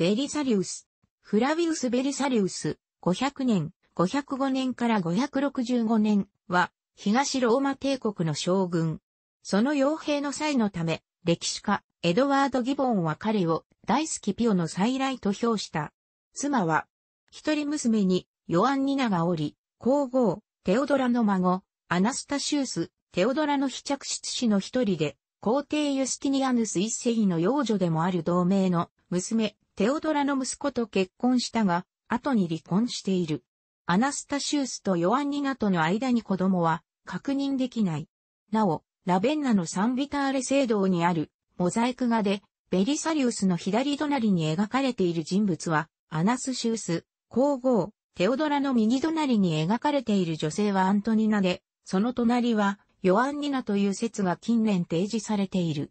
ベリサリウス、フラビウス・ベリサリウス、500年、505年から565年は、東ローマ帝国の将軍。その傭兵の際のため、歴史家、エドワード・ギボンは彼を、大好きピオの再来と評した。妻は、一人娘に、ヨアンニナがおり、皇后、テオドラの孫、アナスタシウス、テオドラの被着室子の一人で、皇帝ユスティニアヌス一世の幼女でもある同盟の娘、テオドラの息子と結婚したが、後に離婚している。アナスタシウスとヨアンニナとの間に子供は確認できない。なお、ラベンナのサンビターレ聖堂にあるモザイク画でベリサリウスの左隣に描かれている人物はアナスシウス、皇后、テオドラの右隣に描かれている女性はアントニナで、その隣はヨアンニナという説が近年提示されている。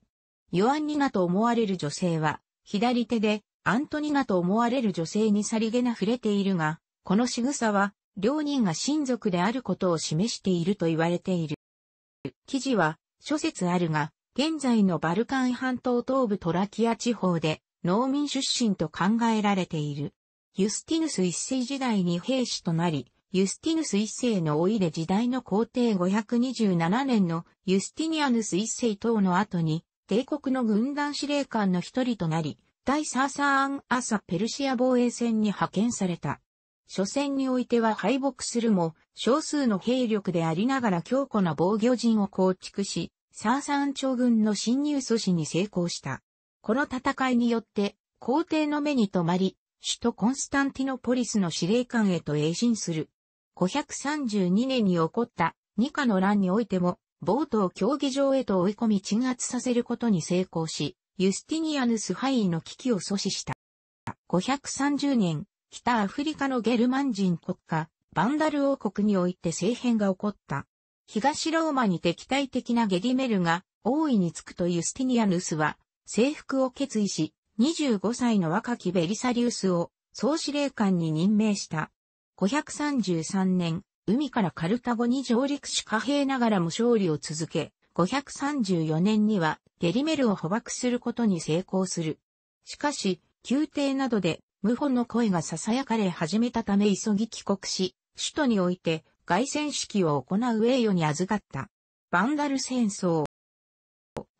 ヨアンニナと思われる女性は左手でアントニナと思われる女性にさりげな触れているが、この仕草は、両人が親族であることを示していると言われている。記事は、諸説あるが、現在のバルカン半島東部トラキア地方で、農民出身と考えられている。ユスティヌス一世時代に兵士となり、ユスティヌス一世の老いで時代の皇帝527年のユスティニアヌス一世等の後に、帝国の軍団司令官の一人となり、対サーサーン・アサ・ペルシア防衛戦に派遣された。初戦においては敗北するも、少数の兵力でありながら強固な防御陣を構築し、サーサーン朝軍の侵入阻止に成功した。この戦いによって、皇帝の目に留まり、首都コンスタンティノポリスの司令官へと栄進する。532年に起こったニカの乱においても、ボートを競技場へと追い込み鎮圧させることに成功し、ユスティニアヌス敗位の危機を阻止した。530年、北アフリカのゲルマン人国家、バンダル王国において政変が起こった。東ローマに敵対的なゲディメルが大いにつくとユスティニアヌスは征服を決意し、25歳の若きベリサリウスを総司令官に任命した。533年、海からカルタゴに上陸し貨幣ながらも勝利を続け、534年にはゲリメルを捕獲することに成功する。しかし、宮廷などで謀反の声が囁かれ始めたため急ぎ帰国し、首都において凱旋式を行う栄誉に預かった。バンダル戦争。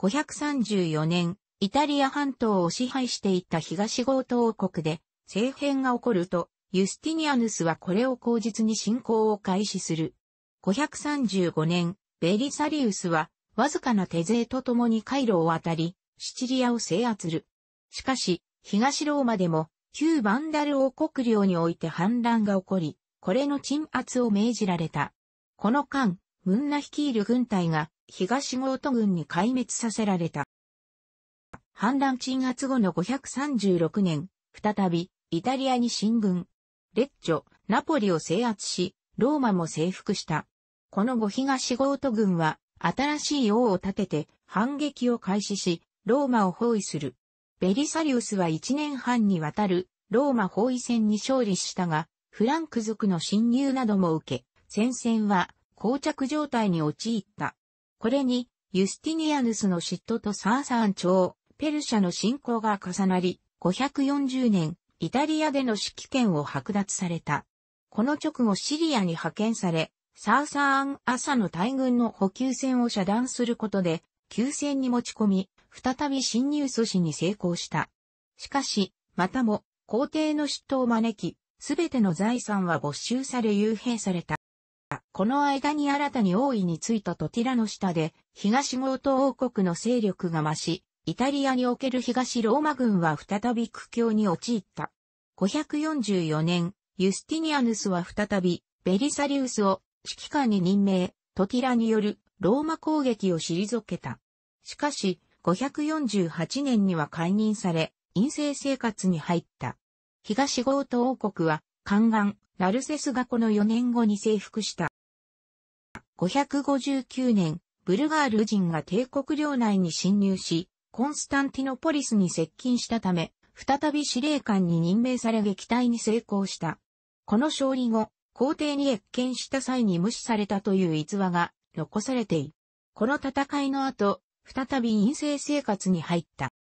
534年、イタリア半島を支配していた東ゴー王国で政変が起こると、ユスティニアヌスはこれを口実に侵攻を開始する。535年、ベリサリウスはわずかな手勢と共に回路を渡り、シチリアを制圧する。しかし、東ローマでも、旧バンダル王国領において反乱が起こり、これの鎮圧を命じられた。この間、ムンナ率いる軍隊が、東ゴート軍に壊滅させられた。反乱鎮圧後の536年、再び、イタリアに進軍。レッチョ、ナポリを制圧し、ローマも征服した。この後東ゴート軍は、新しい王を立てて反撃を開始し、ローマを包囲する。ベリサリウスは1年半にわたるローマ包囲戦に勝利したが、フランク族の侵入なども受け、戦線は膠着状態に陥った。これに、ユスティニアヌスの嫉妬とサーサーン朝、ペルシャの侵攻が重なり、540年、イタリアでの指揮権を剥奪された。この直後シリアに派遣され、サーサーン朝の大軍の補給線を遮断することで、急戦に持ち込み、再び侵入阻止に成功した。しかし、またも、皇帝の嫉妬を招き、すべての財産は没収され幽閉された。この間に新たに王位についたトティラの下で、東ゴート王国の勢力が増し、イタリアにおける東ローマ軍は再び苦境に陥った。544年、ユスティニアヌスは再び、ベリサリウスを指揮官に任命、トティラによるローマ攻撃を退けた。しかし、548年には解任され、陰性生活に入った。東ゴート王国は、宦官、ラルセスがこの4年後に征服した。559年、ブルガール人が帝国領内に侵入し、コンスタンティノポリスに接近したため、再び司令官に任命され撃退に成功した。この勝利後、皇帝に越見した際に無視されたという逸話が残されている。この戦いの後、再び陰性生活に入った。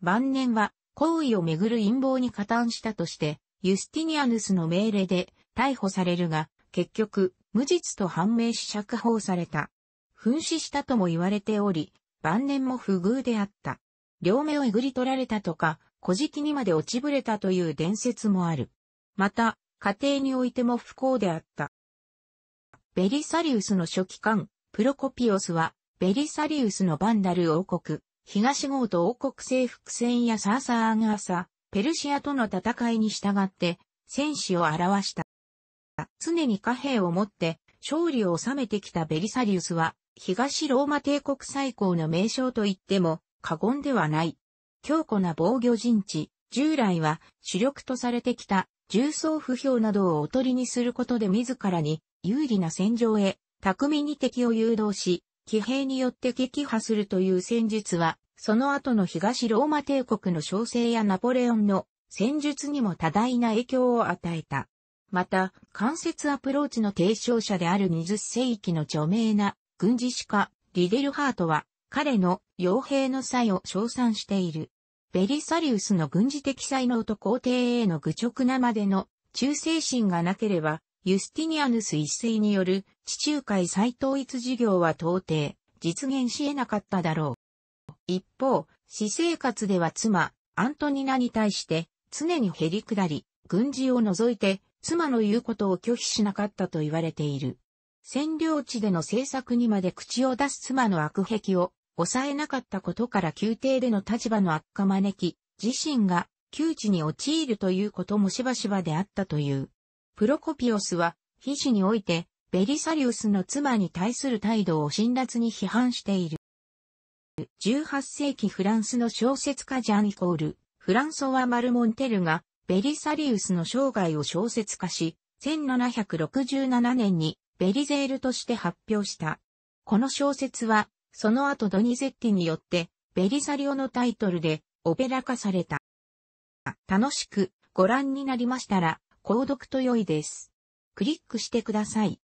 晩年は、皇位をめぐる陰謀に加担したとして、ユスティニアヌスの命令で逮捕されるが、結局、無実と判明し釈放された。紛死したとも言われており、晩年も不遇であった。両目をえぐり取られたとか、小敷にまで落ちぶれたという伝説もある。また、家庭においても不幸であった。ベリサリウスの初期官、プロコピオスは、ベリサリウスのバンダル王国、東郷と王国征服戦やサーサーアンアサ、ペルシアとの戦いに従って、戦士を表した。常に貨幣を持って、勝利を収めてきたベリサリウスは、東ローマ帝国最高の名称と言っても過言ではない。強固な防御陣地、従来は主力とされてきた重装不評などをおとりにすることで自らに有利な戦場へ巧みに敵を誘導し、騎兵によって撃破するという戦術は、その後の東ローマ帝国の小生やナポレオンの戦術にも多大な影響を与えた。また、間接アプローチの提唱者である20世紀の著名な軍事史家、リデルハートは、彼の傭兵の才を称賛している。ベリサリウスの軍事的才能と皇帝への愚直なまでの忠誠心がなければ、ユスティニアヌス一世による地中海再統一事業は到底実現し得なかっただろう。一方、私生活では妻、アントニナに対して常に減り下り、軍事を除いて妻の言うことを拒否しなかったと言われている。占領地での政策にまで口を出す妻の悪癖を抑えなかったことから宮廷での立場の悪化招き、自身が窮地に陥るということもしばしばであったという。プロコピオスは、皮脂において、ベリサリウスの妻に対する態度を辛辣に批判している。18世紀フランスの小説家ジャンイコール、フランソワ・マルモンテルが、ベリサリウスの生涯を小説化し、1767年にベリゼールとして発表した。この小説は、その後ドニゼッティによって、ベリサリオのタイトルで、オペラ化された。楽しくご覧になりましたら、購読と良いです。クリックしてください。